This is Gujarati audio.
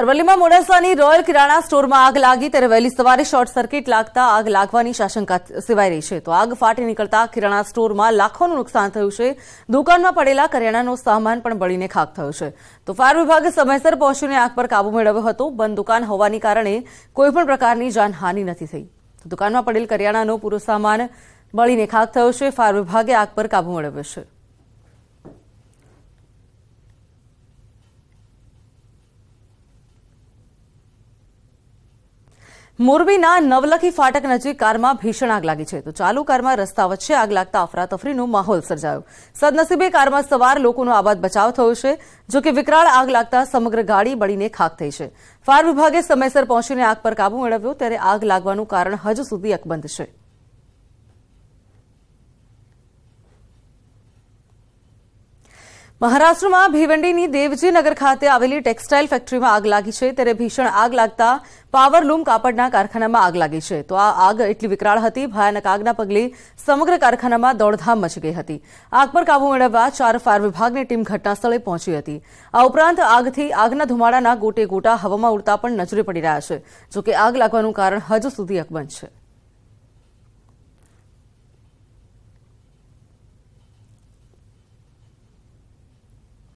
અરવલ્લીમાં મોડાસાની રોયલ કિરાણા સ્ટોરમાં આગ લાગી ત્યારે વહેલી સવારે શોર્ટ સર્કિટ લાગતા આગ લાગવાની આશંકા સેવાઈ રહી છે તો આગ ફાટી નીકળતા કિરાણા સ્ટોરમાં લાખોનું નુકસાન થયું છે દુકાનમાં પડેલા કરિયાણાનો સામાન પણ બળીને ખાક થયો છે તો ફાયર વિભાગે સમયસર પહોંચીને આગ પર કાબુ મેળવ્યો હતો બંધ દુકાન હોવાને કારણે કોઈપણ પ્રકારની જાનહાનિ નથી થઈ તો દુકાનમાં પડેલ કરિયાણાનો પૂરો સામાન બળીને ખાક થયો છે ફાયર વિભાગે આગ પર કાબુ મેળવ્યો છે મોરબીના નવલખી ફાટક નજીક કારમાં ભીષણ આગ લાગી છે તો ચાલુ કારમાં રસ્તા વચ્ચે આગ લાગતા અફરાતફરીનો માહોલ સર્જાયો સદનસીબે કારમાં સવાર લોકોનો આબાદ બચાવ થયો છે જો કે વિકરાળ આગ લાગતા સમગ્ર ગાડી બળીને ખાક થઈ છે ફાયર વિભાગે સમયસર પહોંચીને આગ પર કાબુ મેળવ્યો ત્યારે આગ લાગવાનું કારણ હજુ સુધી અકબંધ છે મહારાષ્ટ્રમાં ભીવંડીની દેવજીનગર ખાતે આવેલી ટેક્સટાઇલ ફેક્ટરીમાં આગ લાગી છે ત્યારે ભીષણ આગ લાગતા પાવરલૂમ કાપડના કારખાનામાં આગ લાગી છે તો આ આગ એટલી વિકરાળ હતી ભયાનક આગના પગલે સમગ્ર કારખાનામાં દોડધામ મચી ગઈ હતી આગ પર કાબુ મેળવવા ચાર ફાયર વિભાગની ટીમ ઘટનાસ્થળે પહોંચી હતી આ ઉપરાંત આગથી આગના ધુમાડાના ગોટે ગોટા હવામાં ઉડતા પણ નજરે પડી રહ્યા છે જોકે આગ લાગવાનું કારણ હજુ સુધી અકબંધ છે